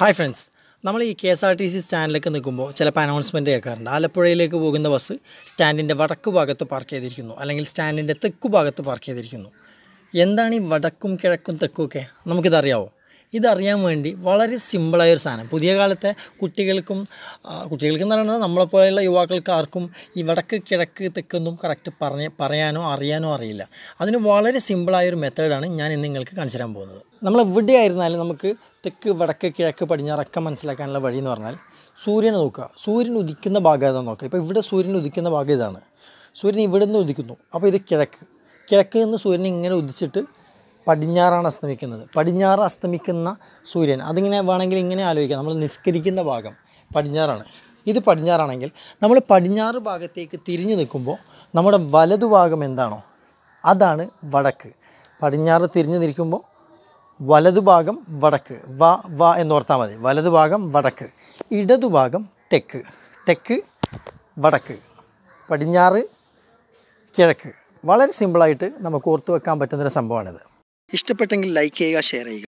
hi friends നമ്മൾ ഈ K S R T C സ്റ്റാൻഡിലേക്ക് നിൽക്കുമ്പോൾ ചിലപ്പോൾ അനൗൺസ്മെൻറ്റ് കേൾക്കാറുണ്ട് ആലപ്പുഴയിലേക്ക് പോകുന്ന ബസ് സ്റ്റാൻഡിൻ്റെ വടക്ക് ഭാഗത്ത് പാർക്ക് ചെയ്തിരിക്കുന്നു അല്ലെങ്കിൽ സ്റ്റാൻഡിൻ്റെ തെക്കു ഭാഗത്ത് പാർക്ക് ചെയ്തിരിക്കുന്നു എന്താണ് ഈ വടക്കും കിഴക്കും തെക്കുമൊക്കെ നമുക്കിതറിയാവോ ഇതറിയാൻ വേണ്ടി വളരെ സിമ്പിളായ ഒരു സാധനം പുതിയ കാലത്തെ കുട്ടികൾക്കും കുട്ടികൾക്കെന്ന് പറയുന്നത് നമ്മളെപ്പോലെയുള്ള യുവാക്കൾക്ക് ആർക്കും ഈ വടക്ക് കിഴക്ക് തെക്കൊന്നും കറക്റ്റ് പറഞ്ഞ് പറയാനോ അറിയാനോ അറിയില്ല അതിന് വളരെ സിമ്പിളായൊരു ഒരു മെത്തേഡാണ് ഞാൻ ഇന്ന് നിങ്ങൾക്ക് കാണിച്ചു തരാൻ പോകുന്നത് നമ്മൾ എവിടെയായിരുന്നാലും നമുക്ക് തെക്ക് വടക്ക് കിഴക്ക് പടിഞ്ഞാറൊക്കെ മനസ്സിലാക്കാനുള്ള വഴി എന്ന് പറഞ്ഞാൽ സൂര്യനെ നോക്കുക സൂര്യൻ ഉദിക്കുന്ന ഭാഗം ഏതാണെന്ന് നോക്കുക ഇപ്പോൾ ഇവിടെ സൂര്യൻ ഉദിക്കുന്ന ഭാഗം ഇതാണ് സൂര്യൻ ഇവിടെ നിന്ന് ഉദിക്കുന്നു അപ്പോൾ ഇത് കിഴക്ക് കിഴക്ക് നിന്ന് സൂര്യനെ ഇങ്ങനെ ഉദിച്ചിട്ട് പടിഞ്ഞാറാണ് അസ്തമിക്കുന്നത് പടിഞ്ഞാറ് അസ്തമിക്കുന്ന സൂര്യൻ അതിങ്ങനെ വേണമെങ്കിൽ ഇങ്ങനെ ആലോചിക്കാം നമ്മൾ നിസ്കരിക്കുന്ന ഭാഗം പടിഞ്ഞാറാണ് ഇത് പടിഞ്ഞാറാണെങ്കിൽ നമ്മൾ പടിഞ്ഞാറ് ഭാഗത്തേക്ക് തിരിഞ്ഞു നിൽക്കുമ്പോൾ നമ്മുടെ വലതുഭാഗം എന്താണോ അതാണ് വടക്ക് പടിഞ്ഞാറ് തിരിഞ്ഞു നിൽക്കുമ്പോൾ വലതുഭാഗം വടക്ക് വ വ എന്നോർത്താൽ മതി വലതുഭാഗം വടക്ക് ഇടതുഭാഗം തെക്ക് തെക്ക് വടക്ക് പടിഞ്ഞാറ് കിഴക്ക് വളരെ സിമ്പിളായിട്ട് നമുക്ക് ഓർത്ത് വെക്കാൻ പറ്റുന്നൊരു സംഭവമാണിത് ഇഷ്ടപ്പെട്ടെങ്കിൽ ലൈക്ക് ചെയ്യുക ഷെയർ ചെയ്യുക